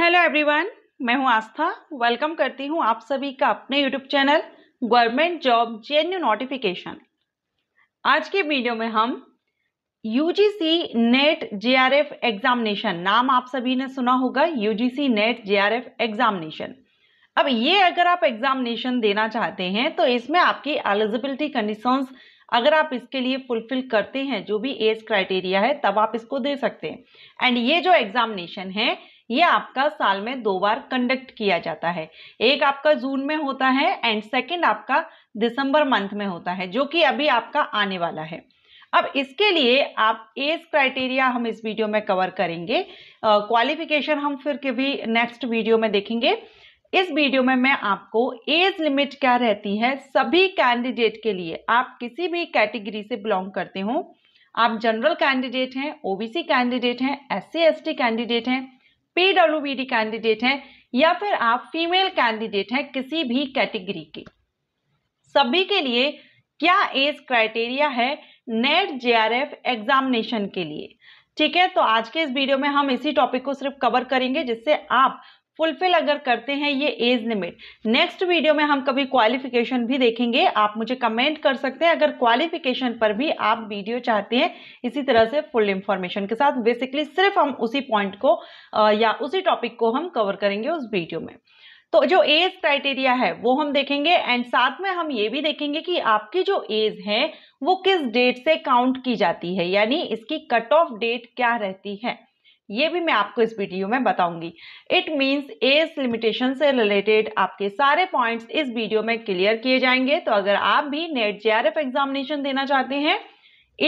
hello everyone मैं हूं आस्था welcome करती हूं आप सभी का अपने YouTube channel government job genuine notification आज के वीडियो में हम यूजीसी नेट जेआरएफ एग्जामिनेशन नाम आप सभी ने सुना होगा यूजीसी नेट जेआरएफ एग्जामिनेशन अब ये अगर आप एग्जामिनेशन देना चाहते हैं तो इसमें आपकी एलिजिबिलिटी कंडीशन अगर आप इसके लिए फुलफिल करते हैं जो भी एज क्राइटेरिया है तब आप इसको दे सकते हैं एंड ये जो एग्जामिनेशन है ये आपका साल में दो बार कंडक्ट किया जाता है एक आपका जून में होता है एंड सेकेंड आपका दिसंबर मंथ में होता है जो कि अभी आपका आने वाला है अब इसके लिए आप एज क्राइटेरिया हम इस वीडियो में कवर करेंगे क्वालिफिकेशन uh, हम फिर कभी नेक्स्ट वीडियो में देखेंगे इस वीडियो में मैं आपको एज लिमिट क्या रहती है सभी कैंडिडेट के लिए आप किसी भी कैटेगरी से बिलोंग करते हो आप जनरल कैंडिडेट हैं ओबीसी कैंडिडेट हैं एस सी कैंडिडेट हैं पेड कैंडिडेट हैं या फिर आप फीमेल कैंडिडेट हैं किसी भी कैटेगरी के सभी के लिए क्या एज क्राइटेरिया है नेट एफ एग्जामिनेशन के लिए ठीक है तो आज के इस वीडियो में हम इसी टॉपिक को सिर्फ कवर करेंगे जिससे आप फुलफिल अगर करते हैं ये एज लिमिट नेक्स्ट वीडियो में हम कभी क्वालिफिकेशन भी देखेंगे आप मुझे कमेंट कर सकते हैं अगर क्वालिफिकेशन पर भी आप वीडियो चाहते हैं इसी तरह से फुल इंफॉर्मेशन के साथ बेसिकली सिर्फ हम उसी पॉइंट को या उसी टॉपिक को हम कवर करेंगे उस वीडियो में तो जो एज क्राइटेरिया है वो हम देखेंगे एंड साथ में हम ये भी देखेंगे कि आपकी जो एज है वो किस डेट से काउंट की जाती है यानी इसकी कट ऑफ डेट क्या रहती है ये भी मैं आपको इस वीडियो में बताऊंगी इट मीन्स एज लिमिटेशन से रिलेटेड आपके सारे पॉइंट्स इस वीडियो में क्लियर किए जाएंगे तो अगर आप भी नेट एफ एग्जामिनेशन देना चाहते हैं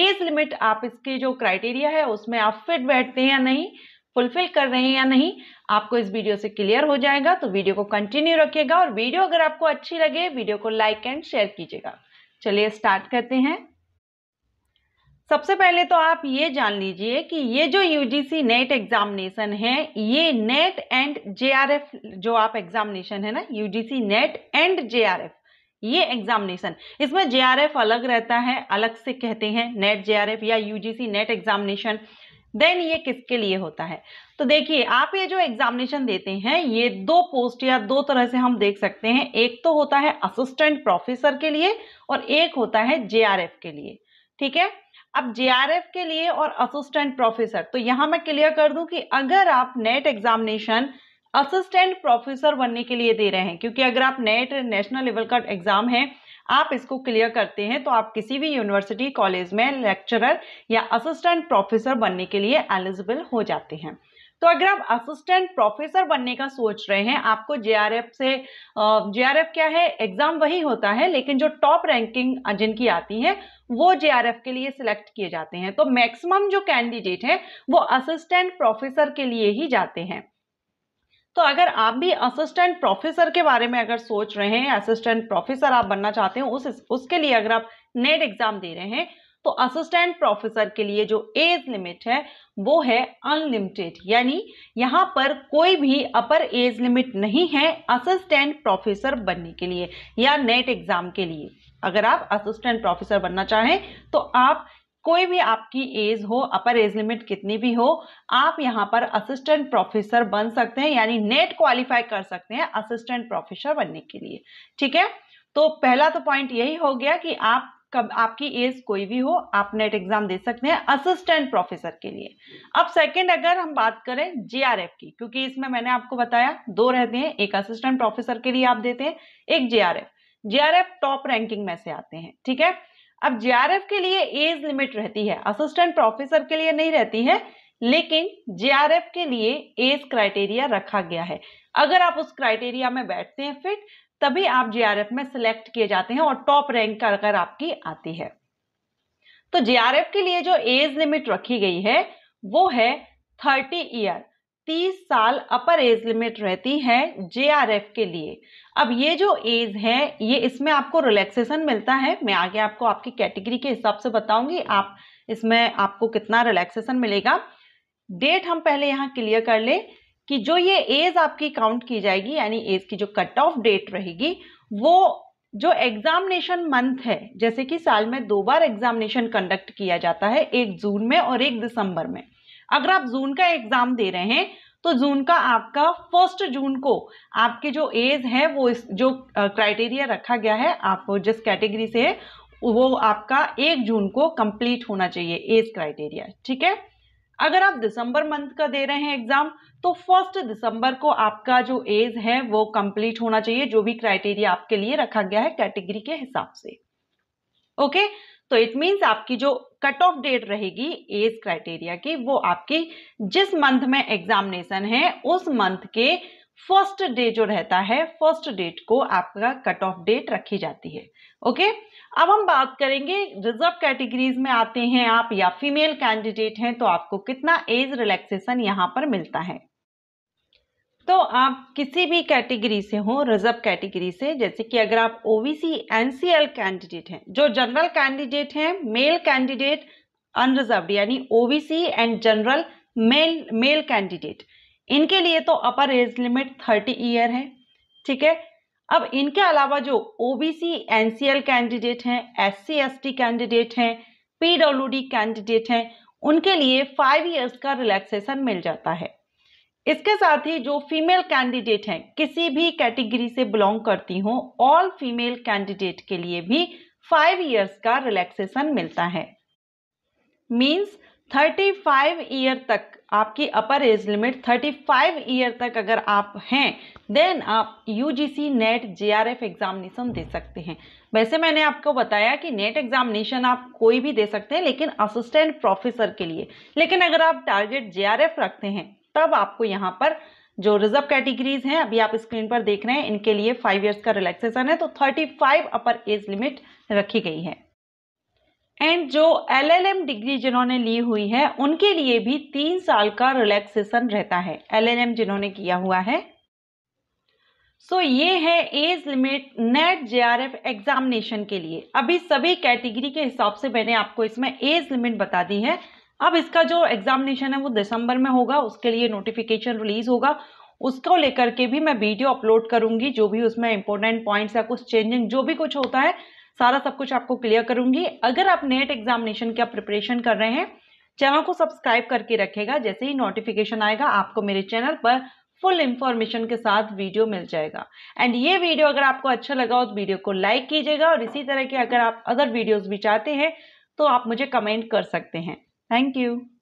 एज लिमिट आप इसके जो क्राइटेरिया है उसमें आप फिट बैठते हैं या नहीं फुलफिल कर रहे हैं या नहीं आपको इस वीडियो से क्लियर हो जाएगा तो वीडियो को कंटिन्यू रखिएगा और वीडियो अगर आपको अच्छी लगे वीडियो को लाइक एंड शेयर कीजिएगा चलिए स्टार्ट करते हैं सबसे पहले तो आप ये जान लीजिए कि ये जो यूजीसी नेट एग्जामिनेशन है ये नेट एंड जेआरएफ जो आप एग्जामिनेशन है ना यूजीसी नेट एंड जेआरएफ ये एग्जामिनेशन इसमें जेआरएफ अलग रहता है अलग से कहते हैं नेट जेआरएफ या यूजीसी नेट एग्जामिनेशन देन ये किसके लिए होता है तो देखिए आप ये जो एग्जामिनेशन देते हैं ये दो पोस्ट या दो तरह से हम देख सकते हैं एक तो होता है असिस्टेंट प्रोफेसर के लिए और एक होता है जेआरएफ के लिए ठीक है अब जेआरएफ के लिए और असिस्टेंट प्रोफेसर तो यहां मैं क्लियर कर दूं कि अगर आप नेट एग्जामिनेशन असिस्टेंट प्रोफेसर बनने के लिए दे रहे हैं क्योंकि अगर आप नेट नेशनल लेवल का एग्जाम है आप इसको क्लियर करते हैं तो आप किसी भी यूनिवर्सिटी कॉलेज में लेक्चरर या असिस्टेंट प्रोफेसर बनने के लिए एलिजिबल हो जाते हैं तो अगर आप असिस्टेंट प्रोफेसर बनने का सोच रहे हैं आपको जेआरएफ से जेआरएफ क्या है एग्जाम वही होता है लेकिन जो टॉप रैंकिंग जिनकी आती है वो जेआरएफ के लिए सिलेक्ट किए जाते हैं तो मैक्सिमम जो कैंडिडेट है वो असिस्टेंट प्रोफेसर के लिए ही जाते हैं तो अगर आप भी असिस्टेंट प्रोफेसर के बारे में अगर सोच रहे हैं असिस्टेंट प्रोफेसर आप बनना चाहते हो उस उसके लिए अगर आप नेट एग्जाम दे रहे हैं तो असिस्टेंट प्रोफेसर के लिए जो एज लिमिट है वो है अनलिमिटेड यानी यहाँ पर कोई भी अपर एज लिमिट नहीं है असिस्टेंट प्रोफेसर बनने के लिए या नेट एग्जाम के लिए अगर आप असिस्टेंट प्रोफेसर बनना चाहें तो आप कोई भी आपकी एज हो अपर एज लिमिट कितनी भी हो आप यहाँ पर असिस्टेंट प्रोफेसर बन सकते हैं यानी नेट क्वालिफाई कर सकते हैं असिस्टेंट प्रोफेसर बनने के लिए ठीक है तो पहला तो पॉइंट यही हो गया कि आप कब आपकी एज कोई भी हो आप नेट एग्जाम दे सकते हैं असिस्टेंट प्रोफेसर के लिए अब सेकंड अगर हम बात करें जेआरएफ की क्योंकि इसमें मैंने आपको बताया दो रहते हैं एक असिस्टेंट प्रोफेसर के लिए आप देते हैं एक जेआरएफ जेआरएफ टॉप रैंकिंग में से आते हैं ठीक है अब जीआरएफ के लिए एज लिमिट रहती है असिस्टेंट प्रोफेसर के लिए नहीं रहती है लेकिन जीआरएफ के लिए एज क्राइटेरिया रखा गया है अगर आप उस क्राइटेरिया में बैठते हैं फिट तभी आप जेआरएफ में सिलेक्ट किए जाते हैं और टॉप रैंक कर अगर आपकी आती है तो जेआरएफ के लिए जो एज लिमिट रखी गई है वो है थर्टी ईयर तीस साल अपर एज लिमिट रहती है जेआरएफ के लिए अब ये जो एज है ये इसमें आपको रिलैक्सेशन मिलता है मैं आगे आपको आपकी कैटेगरी के हिसाब से बताऊंगी आप इसमें आपको कितना रिलैक्सेशन मिलेगा डेट हम पहले यहाँ क्लियर कर ले कि जो ये एज आपकी काउंट की जाएगी यानी एज की जो कट ऑफ डेट रहेगी वो जो एग्जामिनेशन मंथ है जैसे कि साल में दो बार एग्जामिनेशन कंडक्ट किया जाता है एक जून में और एक दिसंबर में अगर आप जून का एग्जाम दे रहे हैं तो जून का आपका फर्स्ट जून को आपके जो एज है वो इस जो क्राइटेरिया रखा गया है आप जिस कैटेगरी से है वो आपका एक जून को कंप्लीट होना चाहिए एज क्राइटेरिया ठीक है अगर आप दिसंबर मंथ का दे रहे हैं एग्जाम तो फर्स्ट दिसंबर को आपका जो एज है वो कंप्लीट होना चाहिए जो भी क्राइटेरिया आपके लिए रखा गया है कैटेगरी के हिसाब से ओके तो इट मीन्स आपकी जो कट ऑफ डेट रहेगी एज क्राइटेरिया की वो आपकी जिस मंथ में एग्जामिनेशन है उस मंथ के फर्स्ट डे जो रहता है फर्स्ट डेट को आपका कट ऑफ डेट रखी जाती है ओके अब हम बात करेंगे रिजर्व कैटेगरीज में आते हैं आप या फीमेल कैंडिडेट हैं तो आपको कितना एज रिलैक्सेशन यहाँ पर मिलता है तो आप किसी भी कैटेगरी से हो रिजर्व कैटेगरी से जैसे कि अगर आप ओबीसी एनसीएल कैंडिडेट हैं जो जनरल कैंडिडेट हैं मेल कैंडिडेट अनरिजर्व यानी OBC and general male male candidate इनके लिए तो upper age limit thirty year है ठीक है अब इनके अलावा जो ओबीसी एनसीएल कैंडिडेट हैं एस टी कैंडिडेट हैं पीडब्ल्यूडी कैंडिडेट हैं उनके लिए फाइव इयर्स का रिलैक्सेशन मिल जाता है इसके साथ ही जो फीमेल कैंडिडेट हैं किसी भी कैटेगरी से बिलोंग करती हूँ ऑल फीमेल कैंडिडेट के लिए भी फाइव इयर्स का रिलैक्सेशन मिलता है मीन्स थर्टी फाइव ईयर तक आपकी upper age limit thirty five year तक अगर आप हैं देन आप U G C NET J R F examination दे सकते हैं वैसे मैंने आपको बताया कि नेट एग्जामिनेशन आप कोई भी दे सकते हैं लेकिन असिस्टेंट प्रोफेसर के लिए लेकिन अगर आप टारगेट जे आर एफ रखते हैं तब आपको यहाँ पर जो रिजर्व कैटेगरीज हैं अभी आप स्क्रीन पर देख रहे हैं इनके लिए फाइव ईयर्स का रिलैक्सेशन है तो thirty five upper age limit रखी गई है एंड जो एलएलएम डिग्री जिन्होंने ली हुई है उनके लिए भी तीन साल का रिलैक्सेशन रहता है एलएलएम जिन्होंने किया हुआ है सो so, ये है age limit NET JRF examination के लिए अभी सभी कैटेगरी के हिसाब से मैंने आपको इसमें एज लिमिट बता दी है अब इसका जो एग्जामिनेशन है वो दिसंबर में होगा उसके लिए नोटिफिकेशन रिलीज होगा उसको लेकर के भी मैं वीडियो अपलोड करूंगी जो भी उसमें इंपॉर्टेंट पॉइंट्स या कुछ चेंजिंग जो भी कुछ होता है सारा सब कुछ आपको क्लियर करूंगी अगर आप नेट एग्जामिनेशन की प्रिपरेशन कर रहे हैं चैनल को सब्सक्राइब करके रखेगा जैसे ही नोटिफिकेशन आएगा आपको मेरे चैनल पर फुल इंफॉर्मेशन के साथ वीडियो मिल जाएगा एंड ये वीडियो अगर आपको अच्छा लगा हो तो वीडियो को लाइक कीजिएगा और इसी तरह के अगर आप अदर वीडियोस भी चाहते हैं तो आप मुझे कमेंट कर सकते हैं थैंक यू